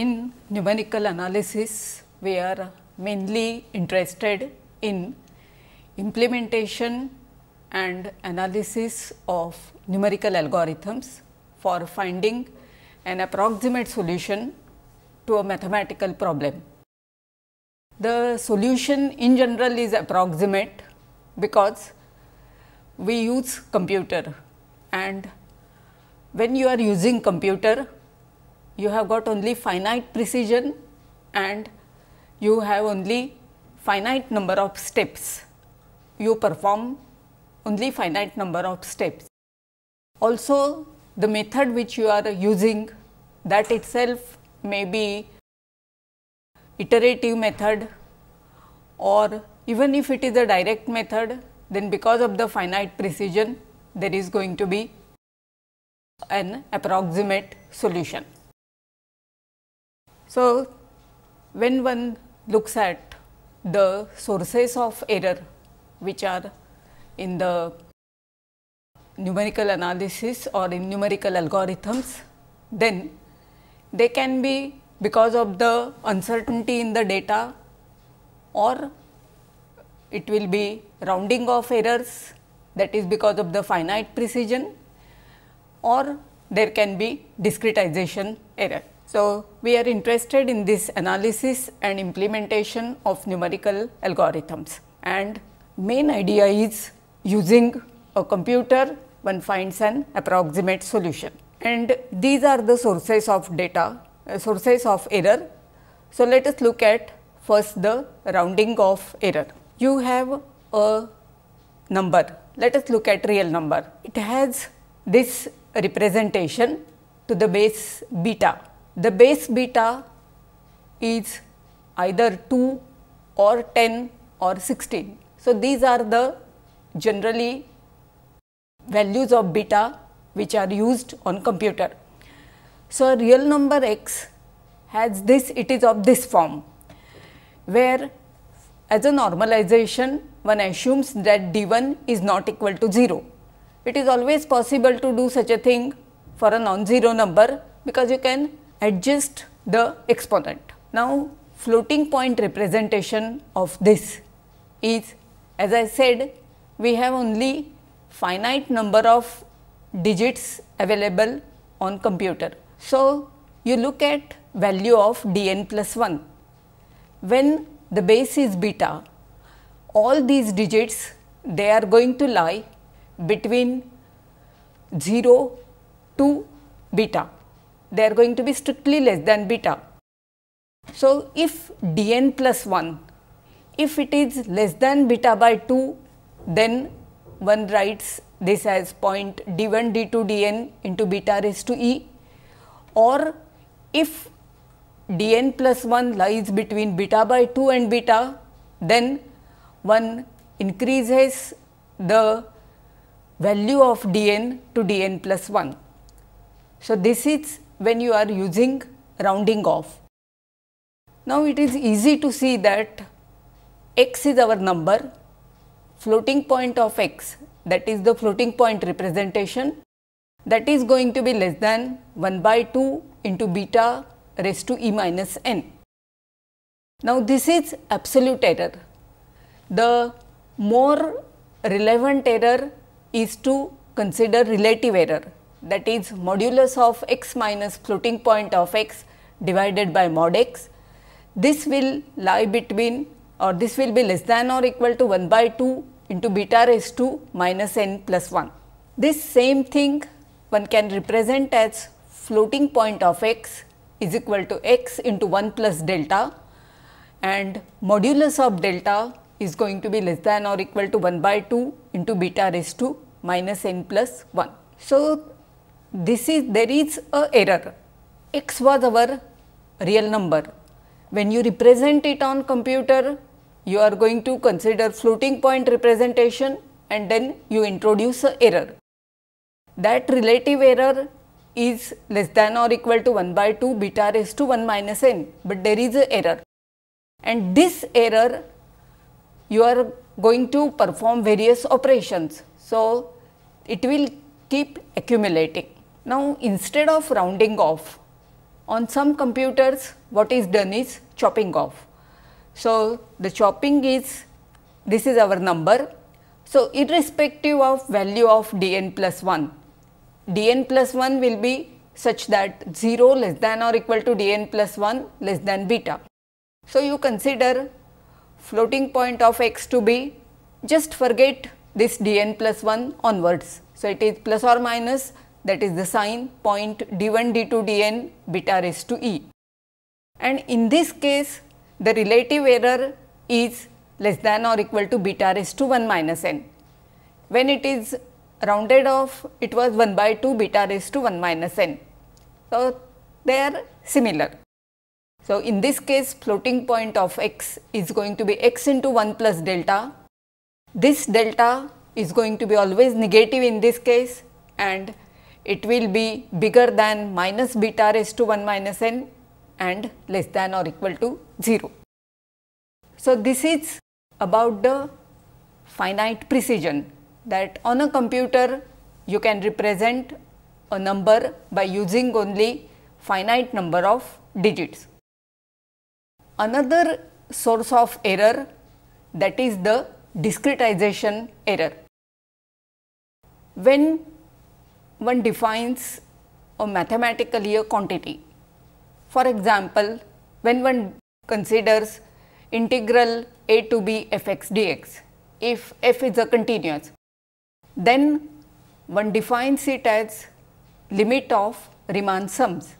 In numerical analysis, we are mainly interested in implementation and analysis of numerical algorithms for finding an approximate solution to a mathematical problem. The solution in general is approximate because we use computer and when you are using computer you have got only finite precision and you have only finite number of steps. You perform only finite number of steps. Also the method which you are using that itself may be iterative method or even if it is a direct method then because of the finite precision there is going to be an approximate solution. So, when one looks at the sources of error which are in the numerical analysis or in numerical algorithms, then they can be because of the uncertainty in the data or it will be rounding of errors that is because of the finite precision or there can be discretization error. So, we are interested in this analysis and implementation of numerical algorithms and main idea is using a computer one finds an approximate solution and these are the sources of data uh, sources of error. So, let us look at first the rounding of error. You have a number let us look at real number it has this representation to the base beta the base beta is either 2 or 10 or 16. So, these are the generally values of beta which are used on computer. So, a real number x has this it is of this form where as a normalization one assumes that d1 is not equal to 0. It is always possible to do such a thing for a non-zero number because you can adjust the exponent. Now, floating point representation of this is as I said we have only finite number of digits available on computer. So, you look at value of dn plus 1. When the base is beta, all these digits they are going to lie between 0 to beta they are going to be strictly less than beta. So, if dn plus 1, if it is less than beta by 2, then one writes this as point d1 d2 dn into beta raised to e or if dn plus 1 lies between beta by 2 and beta, then one increases the value of dn to dn plus 1. So, this is when you are using rounding off. Now it is easy to see that x is our number, floating point of x that is the floating point representation that is going to be less than 1 by 2 into beta raised to e minus n. Now this is absolute error. The more relevant error is to consider relative error that is modulus of x minus floating point of x divided by mod x. This will lie between or this will be less than or equal to 1 by 2 into beta raise to minus n plus 1. This same thing one can represent as floating point of x is equal to x into 1 plus delta and modulus of delta is going to be less than or equal to 1 by 2 into beta raise to minus n plus 1. So, this is there is a error x was our real number when you represent it on computer you are going to consider floating point representation and then you introduce a error that relative error is less than or equal to 1 by 2 beta raised to 1 minus n but there is a error and this error you are going to perform various operations so it will keep accumulating now, instead of rounding off, on some computers what is done is chopping off. So, the chopping is this is our number. So, irrespective of value of dn plus 1, dn plus 1 will be such that 0 less than or equal to dn plus 1 less than beta. So, you consider floating point of x to be just forget this dn plus 1 onwards. So, it is plus or minus minus that is the sign point d1 d2 dn beta raised to e. And in this case the relative error is less than or equal to beta raised to 1 minus n. When it is rounded off it was 1 by 2 beta raised to 1 minus n. So, they are similar. So, in this case floating point of x is going to be x into 1 plus delta. This delta is going to be always negative in this case and it will be bigger than minus beta raised to 1 minus n and less than or equal to 0. So, this is about the finite precision that on a computer you can represent a number by using only finite number of digits. Another source of error that is the discretization error. When one defines a mathematically a quantity. For example, when one considers integral a to b fx dx, if f is a continuous, then one defines it as limit of Riemann sums.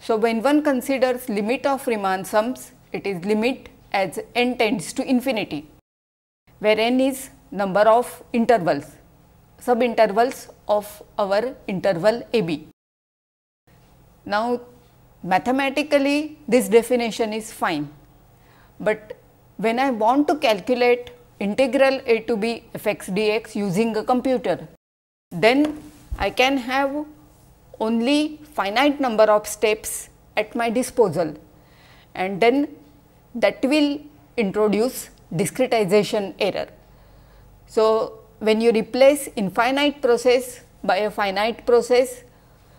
So, when one considers limit of Riemann sums, it is limit as n tends to infinity, where n is number of intervals, subintervals of our interval AB. Now, mathematically this definition is fine, but when I want to calculate integral a to b fx dx using a computer, then I can have only finite number of steps at my disposal and then that will introduce discretization error. So, when you replace infinite process by a finite process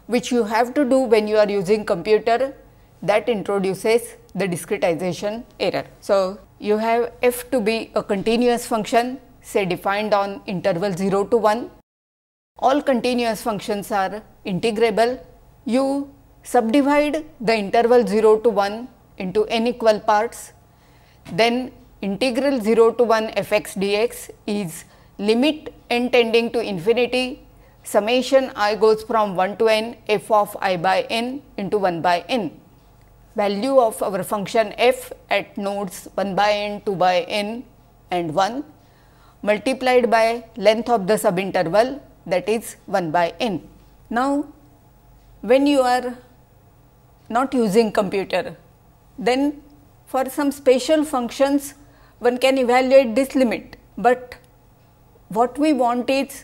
which you have to do when you are using computer that introduces the discretization error. So, you have f to be a continuous function say defined on interval 0 to 1. All continuous functions are integrable. You subdivide the interval 0 to 1 into n equal parts, then integral 0 to 1 f x d x is limit n tending to infinity, summation i goes from 1 to n f of i by n into 1 by n. Value of our function f at nodes 1 by n, 2 by n and 1 multiplied by length of the subinterval that is 1 by n. Now, when you are not using computer, then for some special functions one can evaluate this limit, but what we want is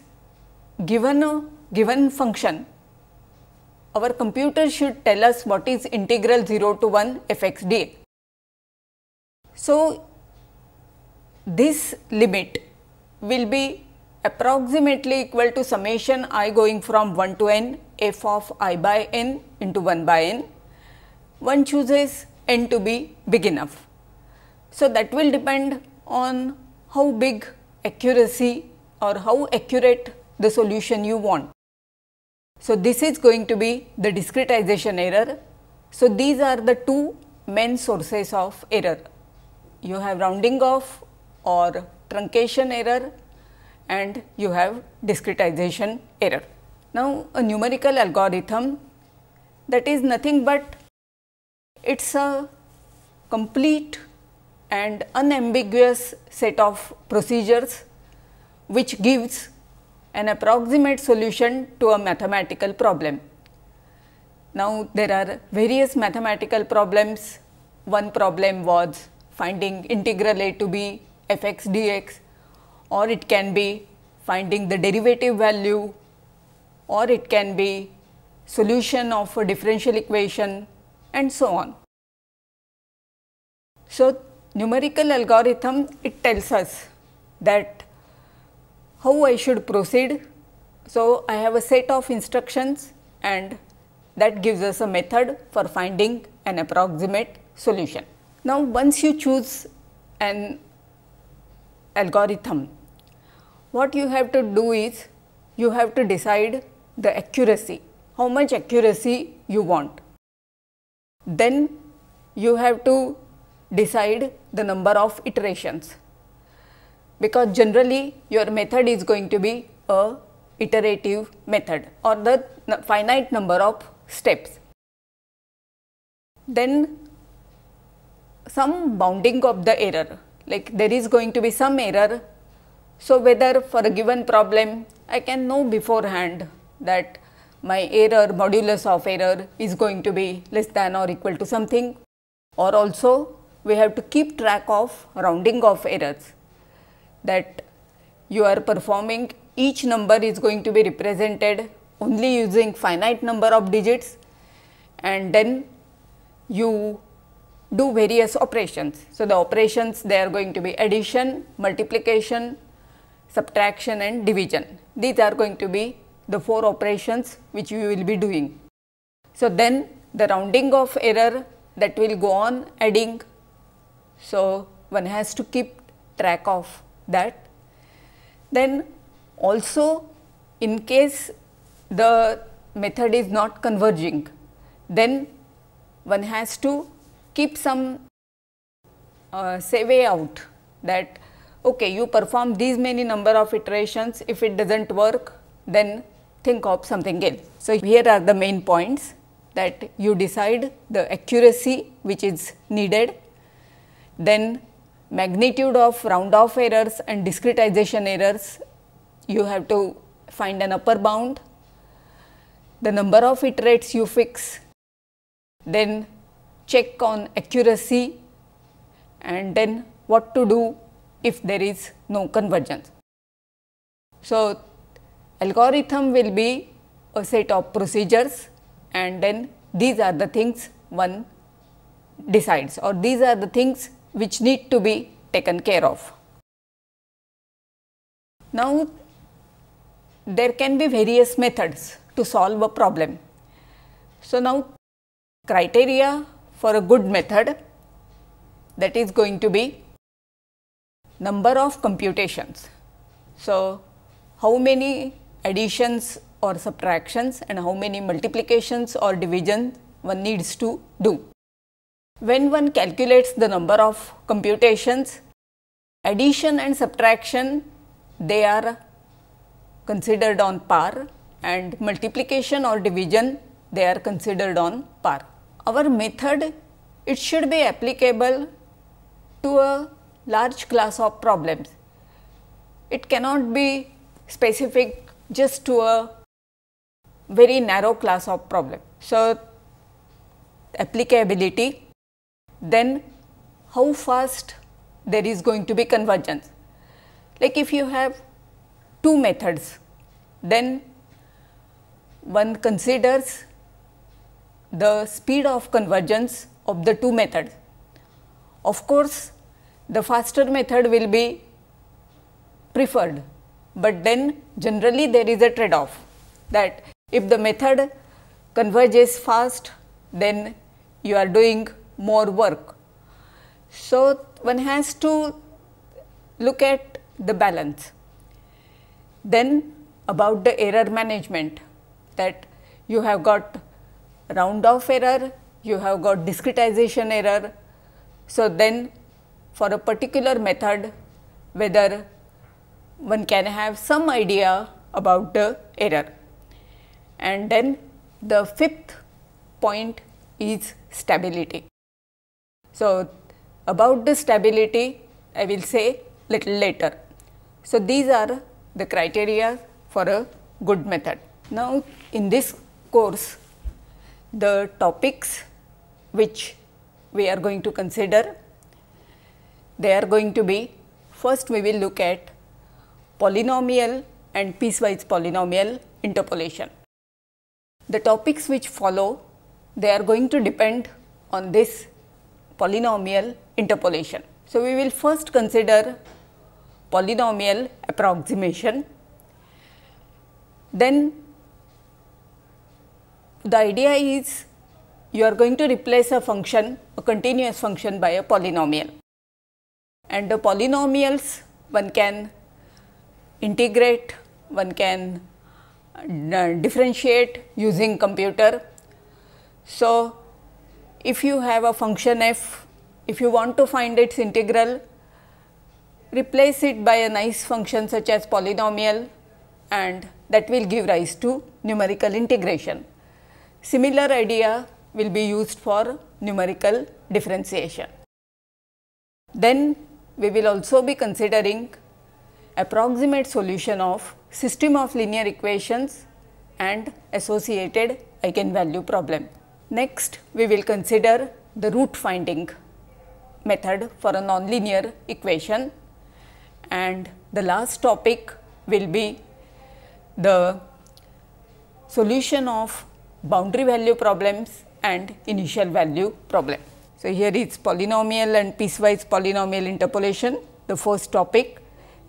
given a given function, our computer should tell us what is integral 0 to 1 f x d. So, this limit will be approximately equal to summation i going from 1 to n f of i by n into 1 by n. One chooses n to be big enough. So, that will depend on how big accuracy or how accurate the solution you want. So, this is going to be the discretization error. So, these are the two main sources of error. You have rounding off or truncation error and you have discretization error. Now, a numerical algorithm that is nothing but it is a complete and unambiguous set of procedures which gives an approximate solution to a mathematical problem. Now, there are various mathematical problems. One problem was finding integral a to b f x dx or it can be finding the derivative value or it can be solution of a differential equation and so on. So, numerical algorithm it tells us that how I should proceed. So, I have a set of instructions and that gives us a method for finding an approximate solution. Now, once you choose an algorithm, what you have to do is you have to decide the accuracy, how much accuracy you want. Then you have to decide the number of iterations because generally your method is going to be a iterative method or the finite number of steps. Then some bounding of the error like there is going to be some error. So, whether for a given problem I can know beforehand that my error modulus of error is going to be less than or equal to something or also we have to keep track of rounding of errors that you are performing each number is going to be represented only using finite number of digits and then you do various operations. So, the operations they are going to be addition, multiplication, subtraction and division. These are going to be the four operations which you will be doing. So, then the rounding of error that will go on adding. So, one has to keep track of that. Then also in case the method is not converging, then one has to keep some uh, say way out that okay you perform these many number of iterations if it does not work then think of something else. So, here are the main points that you decide the accuracy which is needed then magnitude of round off errors and discretization errors, you have to find an upper bound, the number of iterates you fix, then check on accuracy and then what to do if there is no convergence. So, algorithm will be a set of procedures and then these are the things one decides or these are the things which need to be taken care of. Now, there can be various methods to solve a problem. So, now criteria for a good method that is going to be number of computations. So, how many additions or subtractions and how many multiplications or divisions one needs to do. When one calculates the number of computations, addition and subtraction they are considered on par and multiplication or division they are considered on par. Our method it should be applicable to a large class of problems. It cannot be specific just to a very narrow class of problem. So, applicability then how fast there is going to be convergence. Like if you have two methods, then one considers the speed of convergence of the two methods. Of course, the faster method will be preferred, but then generally there is a trade off that if the method converges fast, then you are doing more work. So, one has to look at the balance. Then about the error management that you have got round off error, you have got discretization error. So, then for a particular method whether one can have some idea about the error. And then the fifth point is stability. So, about the stability I will say little later. So, these are the criteria for a good method. Now, in this course the topics which we are going to consider they are going to be first we will look at polynomial and piecewise polynomial interpolation. The topics which follow they are going to depend on this polynomial interpolation. So, we will first consider polynomial approximation, then the idea is you are going to replace a function, a continuous function by a polynomial. And the polynomials one can integrate, one can uh, differentiate using computer. So, if you have a function f, if you want to find its integral, replace it by a nice function such as polynomial and that will give rise to numerical integration. Similar idea will be used for numerical differentiation. Then we will also be considering approximate solution of system of linear equations and associated eigenvalue problem. Next, we will consider the root finding method for a nonlinear equation and the last topic will be the solution of boundary value problems and initial value problem. So, here is polynomial and piecewise polynomial interpolation the first topic.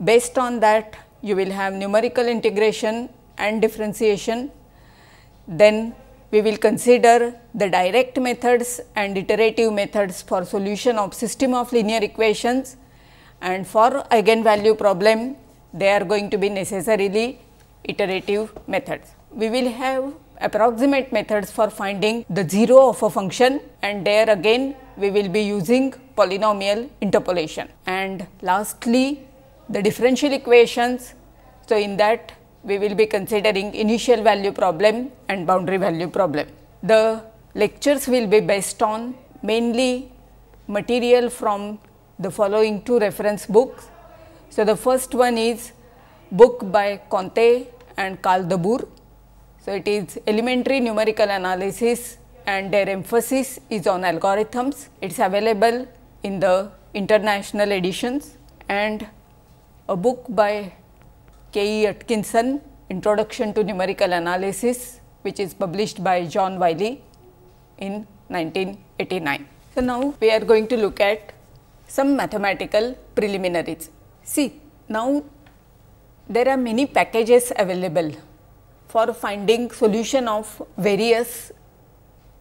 Based on that you will have numerical integration and differentiation, then we will consider the direct methods and iterative methods for solution of system of linear equations and for eigenvalue problem they are going to be necessarily iterative methods. We will have approximate methods for finding the 0 of a function and there again we will be using polynomial interpolation. And lastly, the differential equations. So, in that we will be considering initial value problem and boundary value problem. The lectures will be based on mainly material from the following two reference books. So, the first one is book by Conte and Karl de So, it is elementary numerical analysis and their emphasis is on algorithms. It is available in the international editions and a book by K. E. Atkinson, Introduction to Numerical Analysis, which is published by John Wiley in 1989. So, now we are going to look at some mathematical preliminaries. See, now there are many packages available for finding solution of various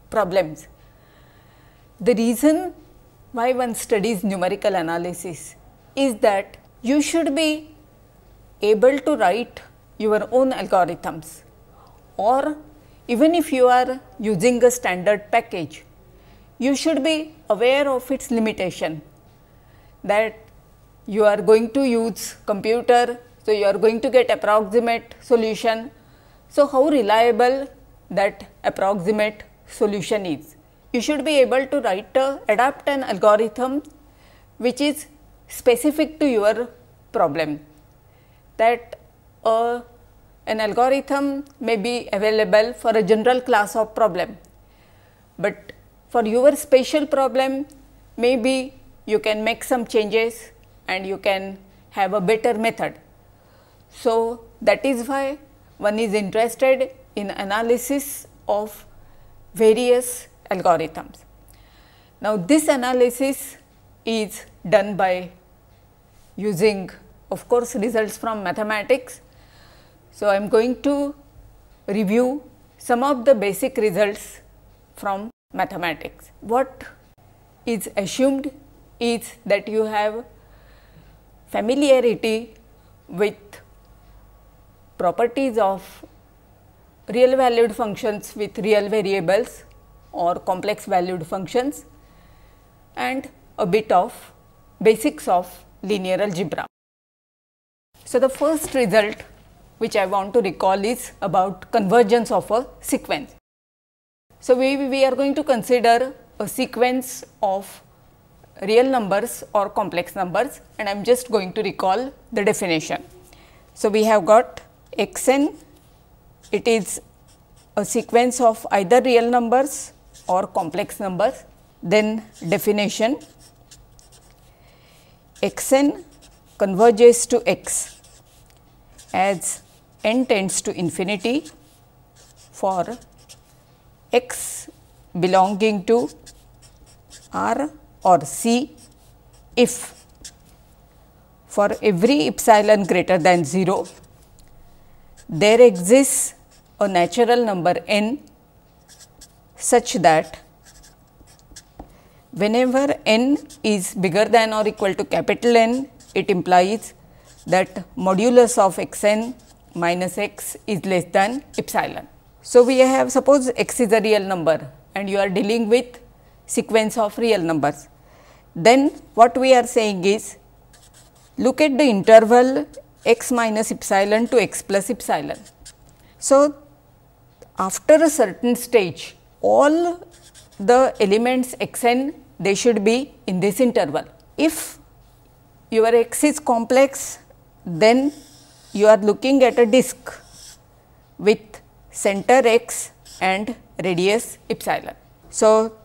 problems. The reason why one studies numerical analysis is that you should be able to write your own algorithms or even if you are using a standard package, you should be aware of its limitation that you are going to use computer, so you are going to get approximate solution. So, how reliable that approximate solution is. You should be able to write a, uh, adapt an algorithm which is specific to your problem that a an algorithm may be available for a general class of problem, but for your special problem maybe you can make some changes and you can have a better method. So, that is why one is interested in analysis of various algorithms. Now, this analysis is done by using of course, results from mathematics. So, I am going to review some of the basic results from mathematics. What is assumed is that you have familiarity with properties of real valued functions with real variables or complex valued functions and a bit of basics of linear algebra. So, the first result which I want to recall is about convergence of a sequence. So, we, we are going to consider a sequence of real numbers or complex numbers and I am just going to recall the definition. So, we have got x n it is a sequence of either real numbers or complex numbers then definition x n converges to x as n tends to infinity for x belonging to R or C if for every epsilon greater than 0 there exists a natural number n such that whenever n is bigger than or equal to capital N it implies that modulus of x n minus x is less than epsilon. So, we have suppose x is a real number and you are dealing with sequence of real numbers. Then what we are saying is look at the interval x minus epsilon to x plus epsilon. So, after a certain stage all the elements x n they should be in this interval. If your x is complex then you are looking at a disk with center x and radius epsilon. So,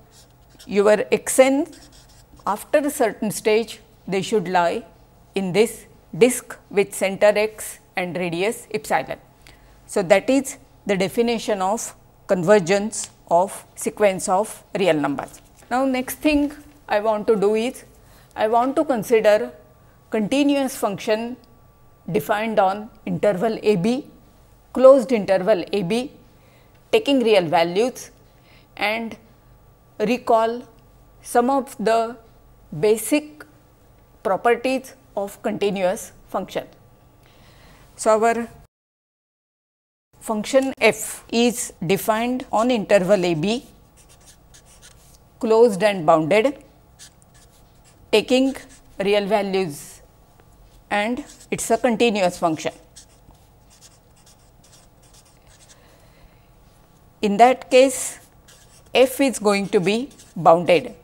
your xn after a certain stage they should lie in this disk with center x and radius epsilon. So, that is the definition of convergence of sequence of real numbers. Now, next thing I want to do is I want to consider continuous function defined on interval AB, closed interval AB, taking real values and recall some of the basic properties of continuous function. So, our function f is defined on interval AB closed and bounded taking real values and it is a continuous function. In that case, f is going to be bounded.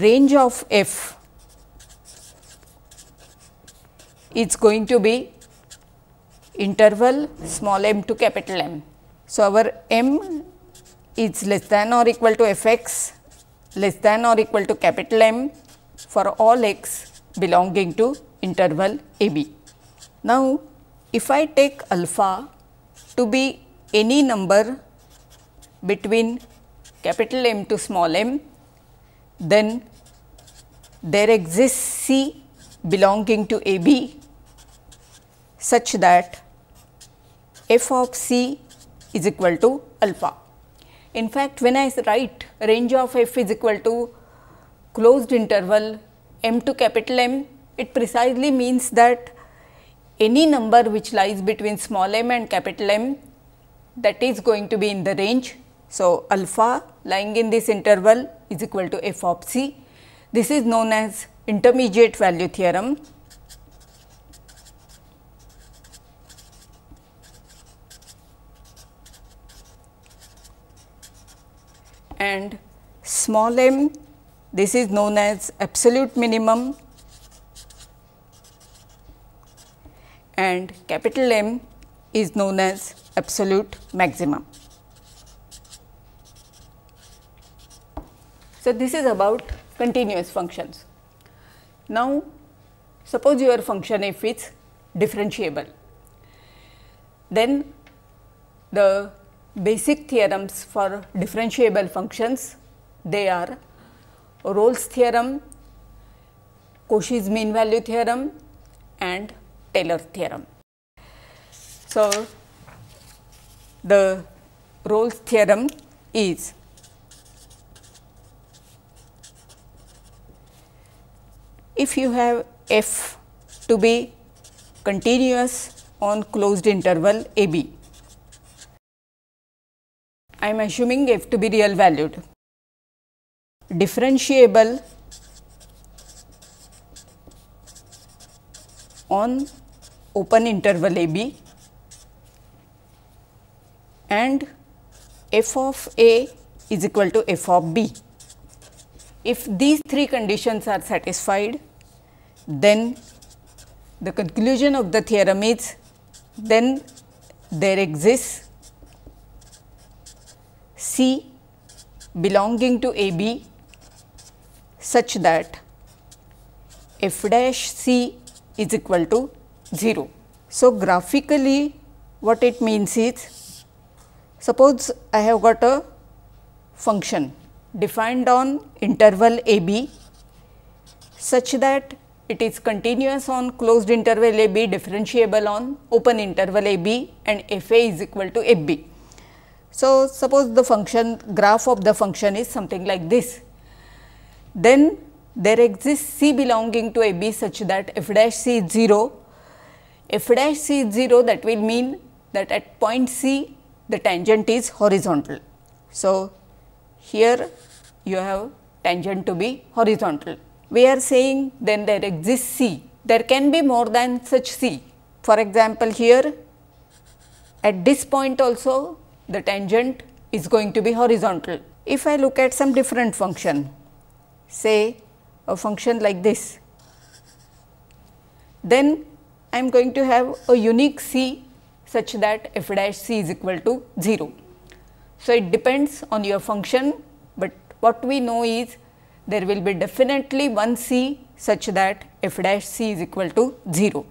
range of f is going to be interval small m to capital M. So, our m is less than or equal to f x less than or equal to capital M for all x belonging to interval AB. Now, if I take alpha to be any number between capital M to small m, then there exists C belonging to AB such that f of C is equal to alpha. In fact, when I write range of f is equal to closed interval m to capital M, it precisely means that any number which lies between small m and capital M that is going to be in the range. So, alpha lying in this interval is equal to f of c. This is known as intermediate value theorem. And small m this is known as absolute minimum and capital M is known as absolute maximum. So, this is about continuous functions. Now, suppose your function f is differentiable, then the basic theorems for differentiable functions they are Rolle's theorem, Cauchy's mean value theorem and Taylor theorem. So, the Rolle's theorem is if you have f to be continuous on closed interval a b. I am assuming f to be real valued differentiable on open interval a b and f of a is equal to f of b. If these three conditions are satisfied, then the conclusion of the theorem is then there exists C belonging to A B such that f dash c is equal to 0. So, graphically what it means is suppose I have got a function defined on interval a b such that it is continuous on closed interval a b differentiable on open interval a b and f a is equal to f b. So, suppose the function graph of the function is something like this then there exists C belonging to a B such that f dash C is 0, f dash C is 0 that will mean that at point C the tangent is horizontal. So, here you have tangent to be horizontal. We are saying then there exists C, there can be more than such C. For example, here at this point also the tangent is going to be horizontal. If I look at some different function, say a function like this. Then I am going to have a unique c such that f dash c is equal to 0. So, it depends on your function, but what we know is there will be definitely one c such that f dash c is equal to 0.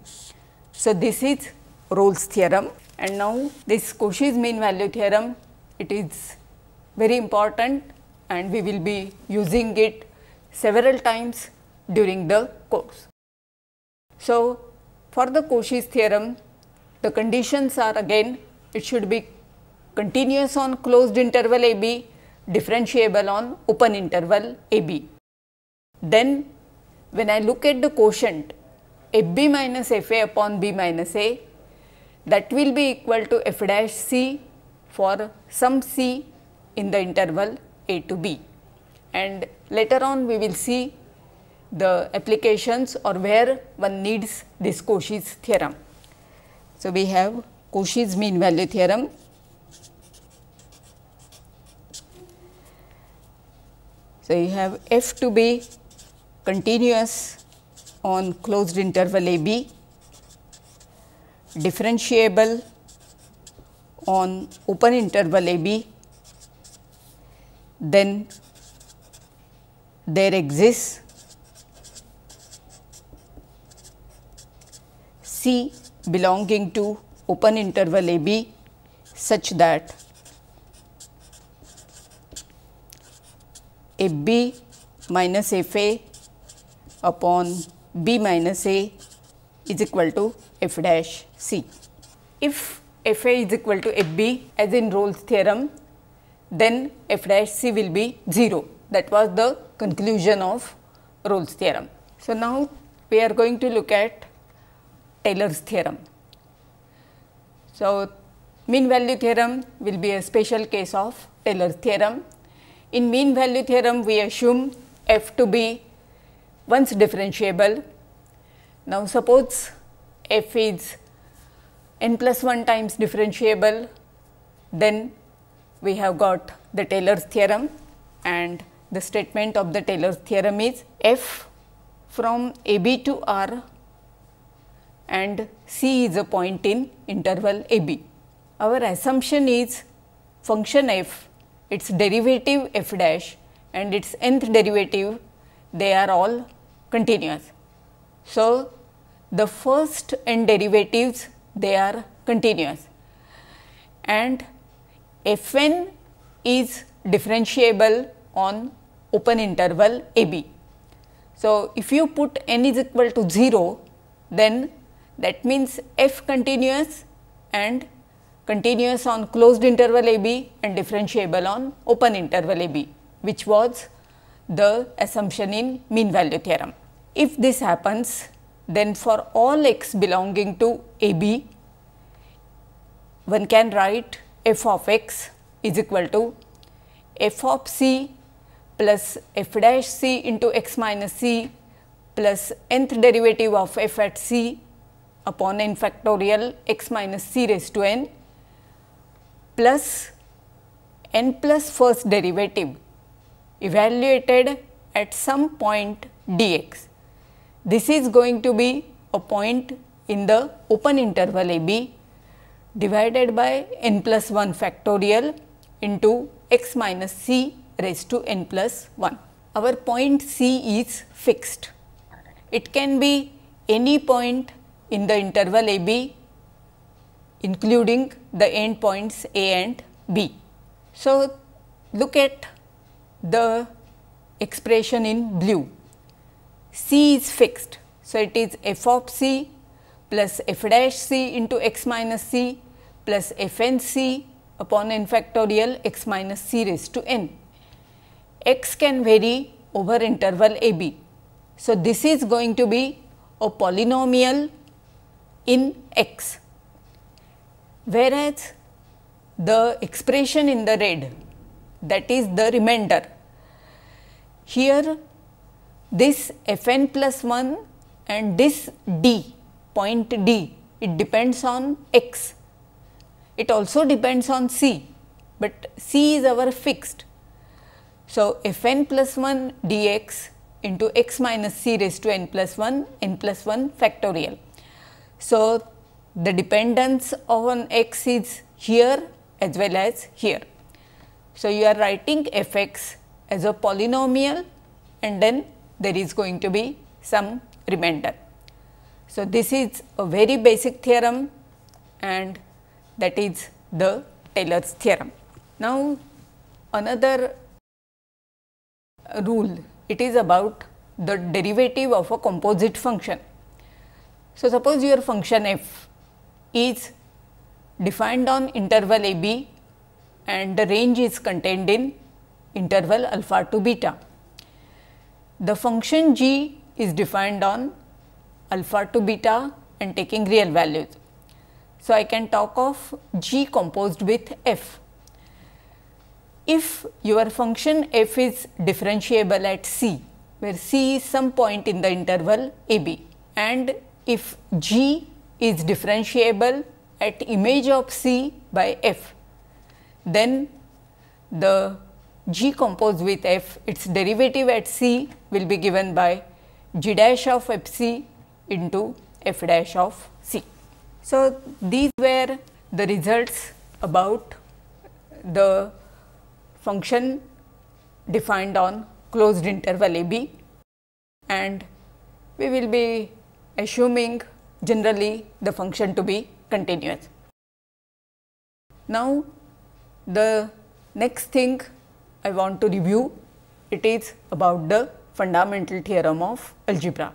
So, this is Rolle's theorem and now this Cauchy's mean value theorem it is very important and we will be using it several times during the course. So, for the Cauchy's theorem, the conditions are again it should be continuous on closed interval AB, differentiable on open interval AB. Then when I look at the quotient FB minus FA upon B minus A that will be equal to F dash C for some C in the interval A to B and later on we will see the applications or where one needs this Cauchy's theorem. So, we have Cauchy's mean value theorem. So, you have f to be continuous on closed interval a b, differentiable on open interval a b, then there exists C belonging to open interval a b such that a b minus f a upon b minus a is equal to f dash c. If f a is equal to f b as in Rolle's theorem, then f dash c will be 0. That was the conclusion of Rolle's theorem. So, now we are going to look at Taylor's theorem. So, mean value theorem will be a special case of Taylor's theorem. In mean value theorem, we assume f to be once differentiable. Now, suppose f is n plus 1 times differentiable, then we have got the Taylor's theorem and the statement of the Taylor's theorem is f from AB to R and C is a point in interval AB. Our assumption is function f, its derivative f dash and its nth derivative they are all continuous. So, the first n derivatives they are continuous and f n is differentiable on open interval a b. So, if you put n is equal to 0, then that means f continuous and continuous on closed interval a b and differentiable on open interval a b, which was the assumption in mean value theorem. If this happens, then for all x belonging to a b, one can write f of x is equal to f of c plus f dash c into x minus c plus nth derivative of f at c upon n factorial x minus c raised to n plus n plus first derivative evaluated at some point dx. This is going to be a point in the open interval a b divided by n plus 1 factorial into x minus c raised to n plus 1. Our point C is fixed. It can be any point in the interval a b including the end points a and b. So, look at the expression in blue. C is fixed. So, it is f of c plus f dash c into x minus c plus f n c upon n factorial x minus c raise to n x can vary over interval a b. So, this is going to be a polynomial in x, whereas the expression in the red that is the remainder. Here this f n plus 1 and this d point d it depends on x. It also depends on c, but c is our fixed so, fn plus 1 dx into x minus c raised to n plus 1 n plus 1 factorial. So, the dependence on x is here as well as here. So, you are writing f x as a polynomial and then there is going to be some remainder. So, this is a very basic theorem and that is the Taylor's theorem. Now, another rule, it is about the derivative of a composite function. So, suppose your function f is defined on interval a b and the range is contained in interval alpha to beta. The function g is defined on alpha to beta and taking real values. So, I can talk of g composed with f if your function f is differentiable at c, where c is some point in the interval a b and if g is differentiable at image of c by f, then the g composed with f, its derivative at c will be given by g dash of f c into f dash of c. So, these were the results about the function defined on closed interval a b and we will be assuming generally the function to be continuous. Now, the next thing I want to review it is about the fundamental theorem of algebra.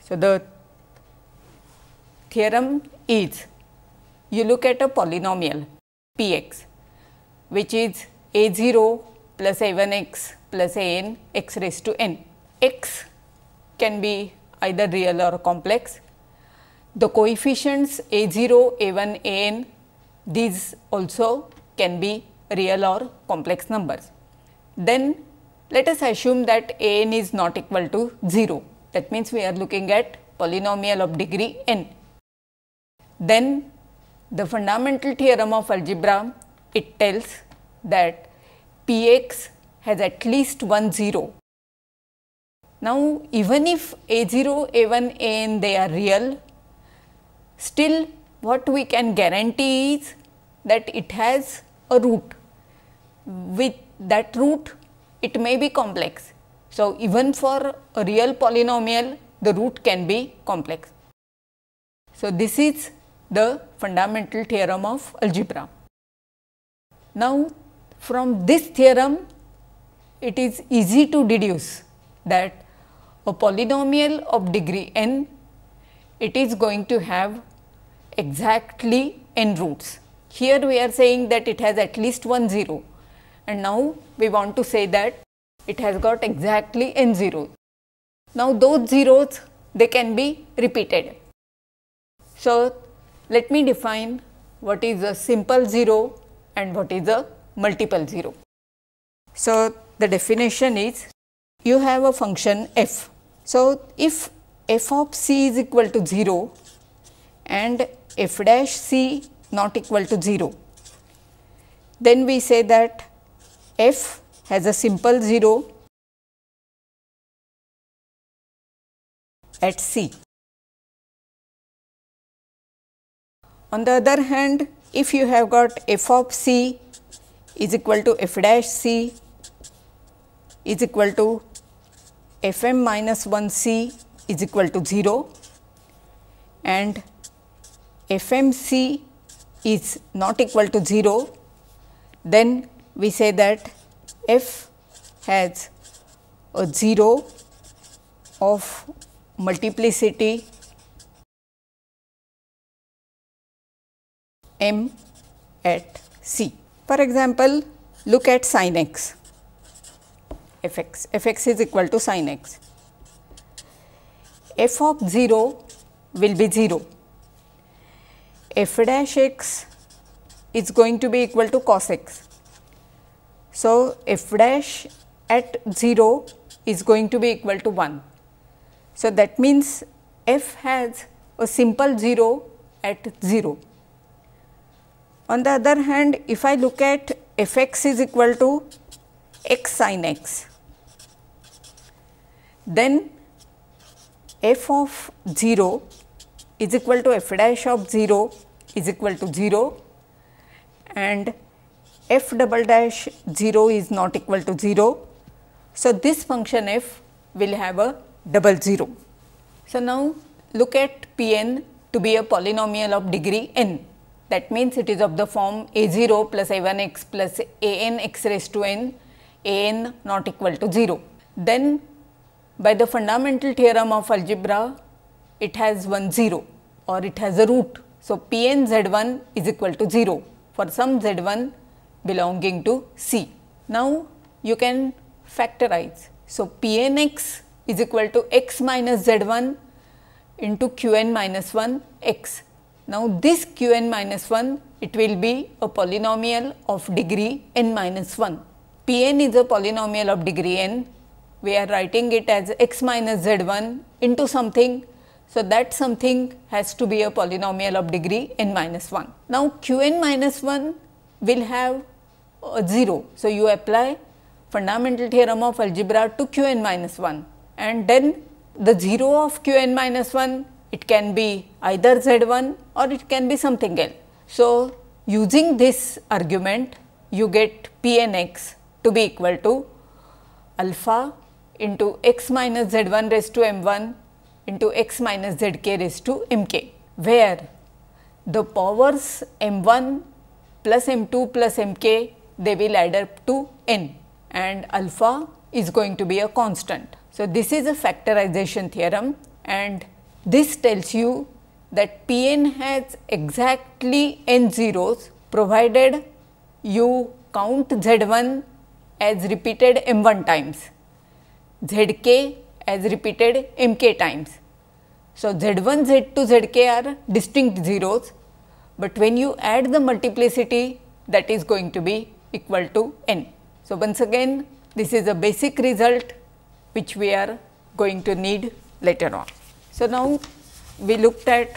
So, the theorem is you look at a polynomial p x which is a0 plus a1x plus an x raised to n. x can be either real or complex. The coefficients a0, a1, an these also can be real or complex numbers. Then let us assume that an is not equal to 0 that means we are looking at polynomial of degree n. Then the fundamental theorem of algebra it tells that Px has at least one 0. Now, even if A0, A1, An they are real, still what we can guarantee is that it has a root. With that root, it may be complex. So, even for a real polynomial, the root can be complex. So, this is the fundamental theorem of algebra. Now, from this theorem it is easy to deduce that a polynomial of degree n it is going to have exactly n roots. Here we are saying that it has at least one 0 and now we want to say that it has got exactly n zeros. Now, those zeros they can be repeated. So, let me define what is a simple 0 and what is a multiple 0. So, the definition is you have a function f. So, if f of c is equal to 0 and f dash c not equal to 0, then we say that f has a simple 0 at c. On the other hand, if you have got f of c is equal to f dash c is equal to f m minus 1 c is equal to 0 and f m c is not equal to 0, then we say that f has a 0 of multiplicity m at c. For example, look at sin x f x, f x is equal to sin x. f of 0 will be 0, f dash x is going to be equal to cos x. So, f dash at 0 is going to be equal to 1. So, that means f has a simple 0 at 0. On the other hand, if I look at f x is equal to x sin x, then f of 0 is equal to f dash of 0 is equal to 0 and f double dash 0 is not equal to 0. So, this function f will have a double 0. So, now look at p n to be a polynomial of degree n. That means it is of the form a0 plus a1x plus anx raised to n an not equal to 0. Then by the fundamental theorem of algebra, it has one 0 or it has a root. So, p n z 1 is equal to 0 for some z 1 belonging to C. Now, you can factorize. So, p n x is equal to x minus z 1 into q n minus 1 x now, this q n minus 1 it will be a polynomial of degree n minus 1. P n is a polynomial of degree n we are writing it as x minus z 1 into something. So, that something has to be a polynomial of degree n minus 1. Now, q n minus 1 will have 0. So, you apply fundamental theorem of algebra to q n minus 1 and then the 0 of q n minus 1 it can be either Z1 or it can be something else. So, using this argument you get p n x to be equal to alpha into x minus Z1 raised to M1 into x minus Zk raised to Mk, where the powers M1 plus M2 plus Mk they will add up to n and alpha is going to be a constant. So, this is a factorization theorem and this tells you that Pn has exactly n zeros provided you count Z1 as repeated m1 times, Zk as repeated mk times. So, Z1, Z2, Zk are distinct zeros, but when you add the multiplicity that is going to be equal to n. So, once again this is a basic result which we are going to need later on. So, now we looked at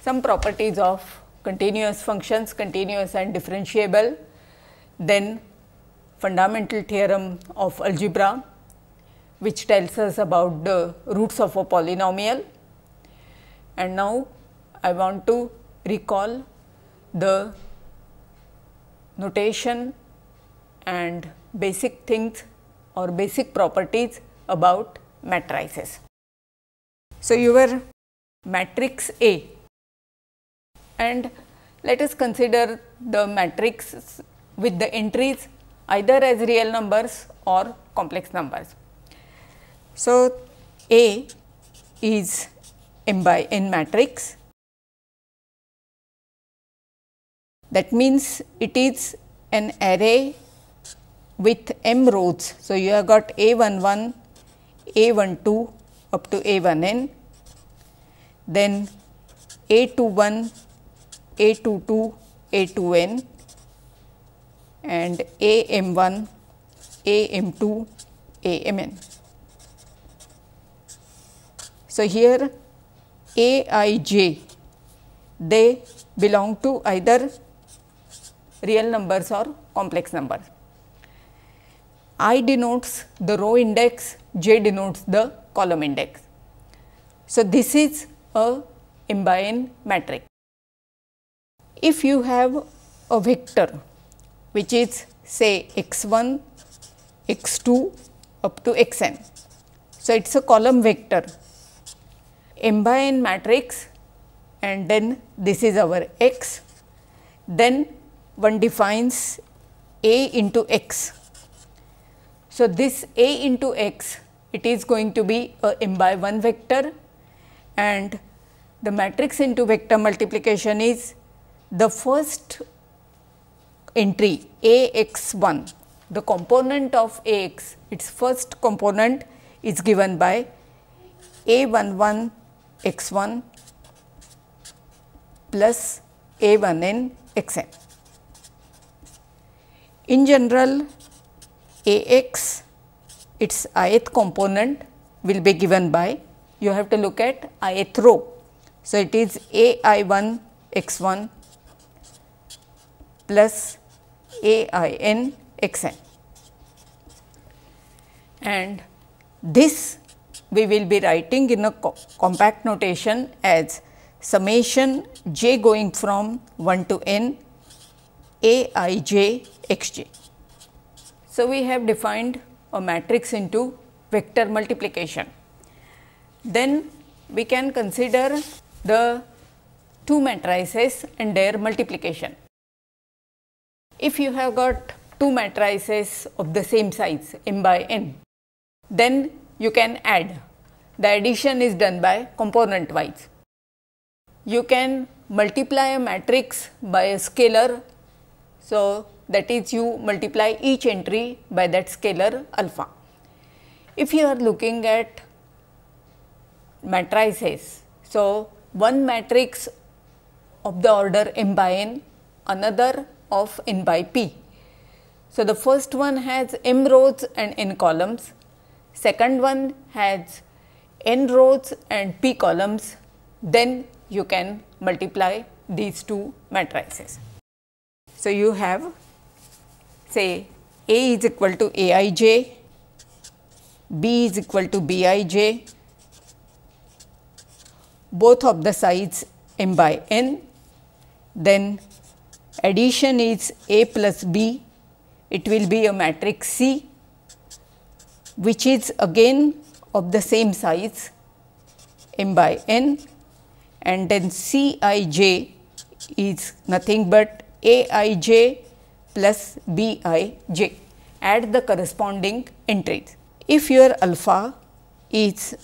some properties of continuous functions, continuous and differentiable, then fundamental theorem of algebra which tells us about the roots of a polynomial. And now, I want to recall the notation and basic things or basic properties about matrices. So, your matrix A and let us consider the matrix with the entries either as real numbers or complex numbers. So, A is m by n matrix that means it is an array with m rows. So, you have got A 1 1, A 1 2, up to A1n, then a two one, a two two, a A2n and AM1, AM2, AMN. So, here Aij they belong to either real numbers or complex number. I denotes the row index, J denotes the column index. So, this is a n matrix. If you have a vector which is say x 1, x 2 up to x n. So, it is a column vector m by n matrix and then this is our x. Then one defines a into x. So, this a into x it is going to be a m by 1 vector and the matrix into vector multiplication is the first entry A x 1 the component of A x its first component is given by A 1 1 x 1 plus A 1 n x n. In general A x its ith component will be given by you have to look at ith row. So, it is a i 1 x 1 plus a i n x n and this we will be writing in a co compact notation as summation j going from 1 to n a i j x j. So, we have defined a matrix into vector multiplication. Then we can consider the two matrices and their multiplication. If you have got two matrices of the same size m by n, then you can add. The addition is done by component wise. You can multiply a matrix by a scalar. So, that is you multiply each entry by that scalar alpha. If you are looking at matrices, so one matrix of the order m by n, another of n by p. So, the first one has m rows and n columns, second one has n rows and p columns, then you can multiply these two matrices. So, you have say A is equal to Aij, B is equal to Bij, both of the sides m by n, then addition is A plus B, it will be a matrix C which is again of the same size m by n and then C i j is nothing but A i j plus Bij at the corresponding entries. If your alpha is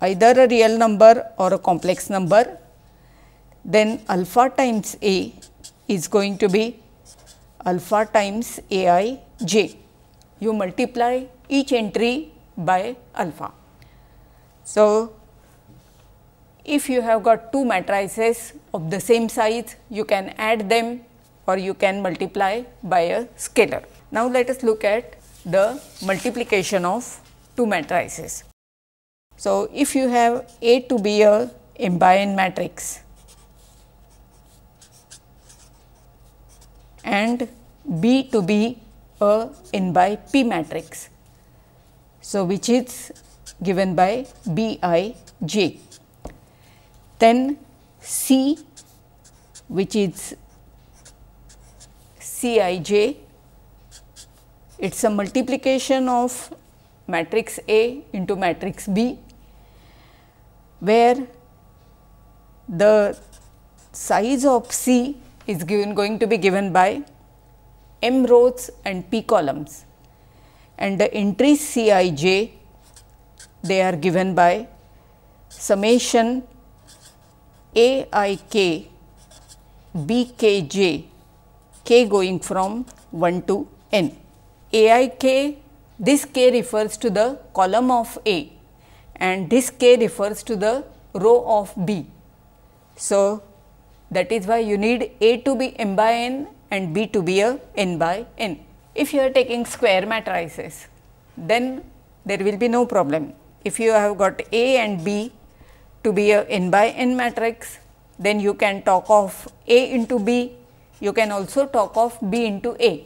either a real number or a complex number, then alpha times A is going to be alpha times Aij. You multiply each entry by alpha. So, if you have got two matrices of the same size, you can add them or you can multiply by a scalar. Now, let us look at the multiplication of two matrices. So, if you have A to be a m by n matrix and B to be a n by P matrix. So, which is given by B i j. Then C which is C i j. It is a multiplication of matrix A into matrix B, where the size of C is given going to be given by m rows and p columns and the entries C i j they are given by summation a i k b k j k going from 1 to n. Aik, this k refers to the column of A and this k refers to the row of B. So, that is why you need A to be m by n and B to be a n by n. If you are taking square matrices, then there will be no problem. If you have got A and B to be a n by n matrix, then you can talk of A into B you can also talk of B into A.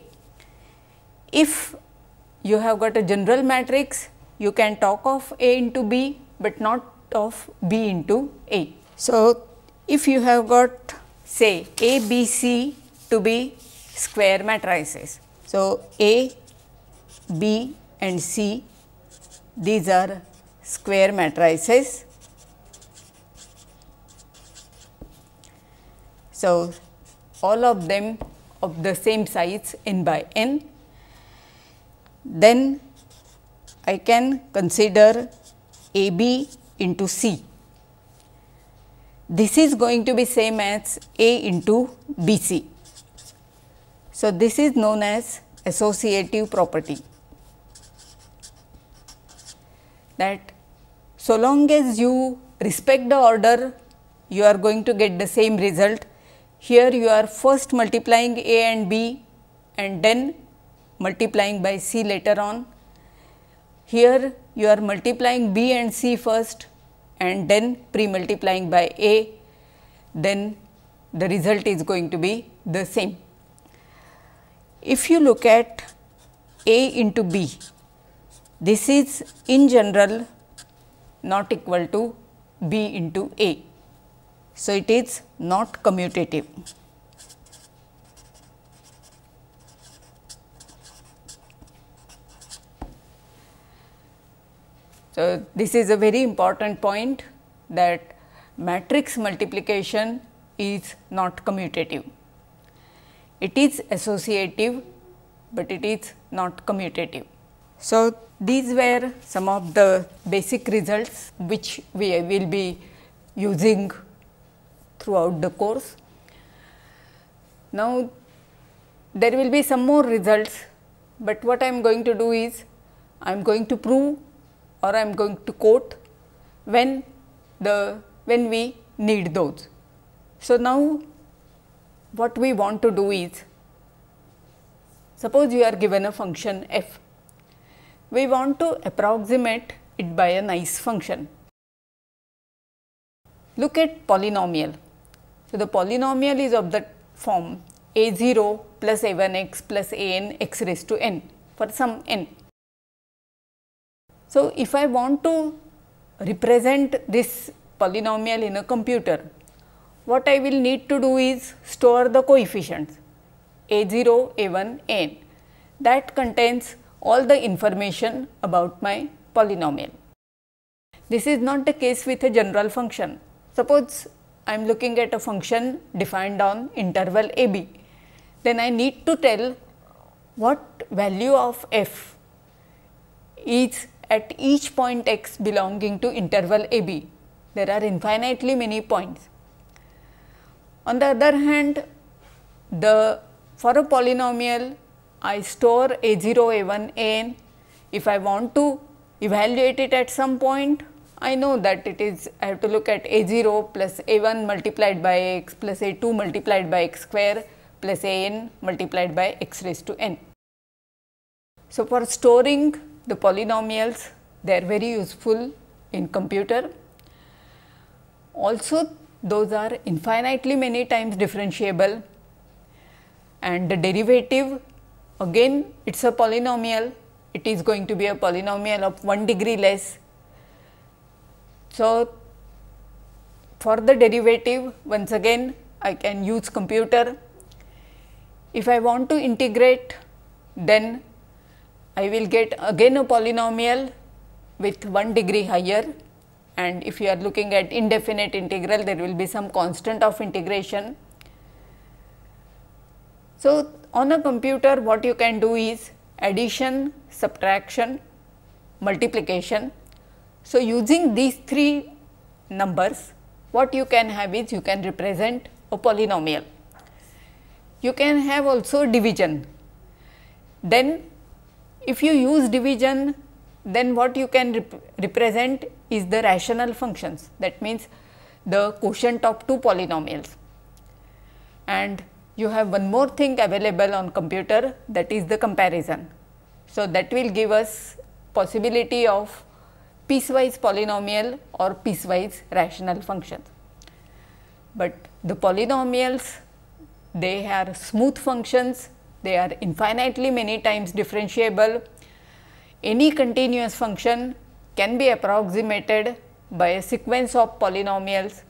If you have got a general matrix, you can talk of A into B, but not of B into A. So, if you have got say A B C to be square matrices. So, A, B and C these are square matrices. So, all of them of the same size n by n. Then I can consider A B into C. This is going to be same as A into B C. So, this is known as associative property that so long as you respect the order you are going to get the same result here you are first multiplying A and B and then multiplying by C later on. Here you are multiplying B and C first and then pre-multiplying by A, then the result is going to be the same. If you look at A into B, this is in general not equal to B into A. So, it is not commutative. So, this is a very important point that matrix multiplication is not commutative. It is associative, but it is not commutative. So, these were some of the basic results which we will be using throughout the course. Now, there will be some more results, but what I am going to do is I am going to prove or I am going to quote when the when we need those. So, now what we want to do is suppose you are given a function f, we want to approximate it by a nice function. Look at polynomial. So, the polynomial is of the form a 0 plus a 1 x plus a n x raised to n for some n. So, if I want to represent this polynomial in a computer, what I will need to do is store the coefficients a 0, a 1, a n that contains all the information about my polynomial. This is not the case with a general function. Suppose I am looking at a function defined on interval ab. Then I need to tell what value of f is at each point x belonging to interval ab. There are infinitely many points. On the other hand, the for a polynomial I store a0, a1, an. If I want to evaluate it at some point, I know that it is, I have to look at a0 plus a1 multiplied by x plus a2 multiplied by x square plus a n multiplied by x raised to n. So, for storing the polynomials, they are very useful in computer. Also, those are infinitely many times differentiable and the derivative again it is a polynomial, it is going to be a polynomial of 1 degree less so, for the derivative once again I can use computer. If I want to integrate then I will get again a polynomial with 1 degree higher and if you are looking at indefinite integral there will be some constant of integration. So, on a computer what you can do is addition, subtraction, multiplication so, using these three numbers, what you can have is you can represent a polynomial. You can have also division. Then if you use division, then what you can rep represent is the rational functions that means the quotient of two polynomials. And you have one more thing available on computer that is the comparison. So, that will give us possibility of piecewise polynomial or piecewise rational function. But the polynomials, they are smooth functions, they are infinitely many times differentiable. Any continuous function can be approximated by a sequence of polynomials.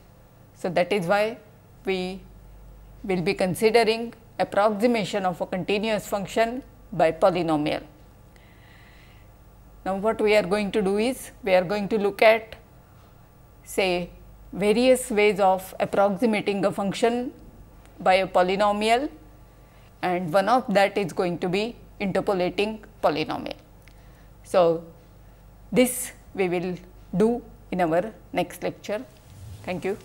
So, that is why we will be considering approximation of a continuous function by polynomial. Now, what we are going to do is, we are going to look at say various ways of approximating a function by a polynomial and one of that is going to be interpolating polynomial. So, this we will do in our next lecture. Thank you.